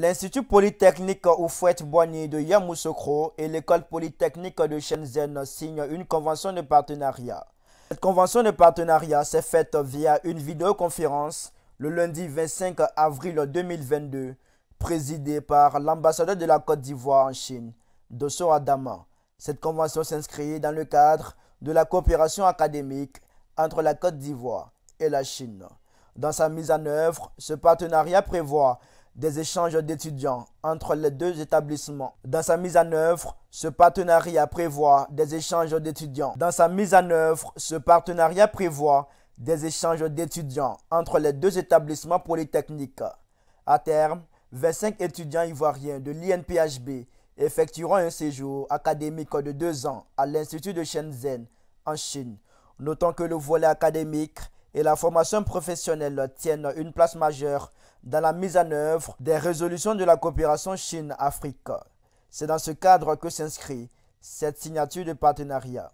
L'Institut polytechnique Oufouette Boigny de Yamoussoukro et l'École polytechnique de Shenzhen signent une convention de partenariat. Cette convention de partenariat s'est faite via une vidéoconférence le lundi 25 avril 2022, présidée par l'ambassadeur de la Côte d'Ivoire en Chine, Dosso Adama. Cette convention s'inscrit dans le cadre de la coopération académique entre la Côte d'Ivoire et la Chine. Dans sa mise en œuvre, ce partenariat prévoit des échanges d'étudiants entre les deux établissements. Dans sa mise en œuvre, ce partenariat prévoit des échanges d'étudiants. Dans sa mise en œuvre, ce partenariat prévoit des échanges d'étudiants entre les deux établissements polytechniques. À terme, 25 étudiants ivoiriens de l'INPHB effectueront un séjour académique de deux ans à l'Institut de Shenzhen en Chine. Notons que le volet académique et la formation professionnelle tiennent une place majeure dans la mise en œuvre des résolutions de la coopération Chine-Afrique. C'est dans ce cadre que s'inscrit cette signature de partenariat.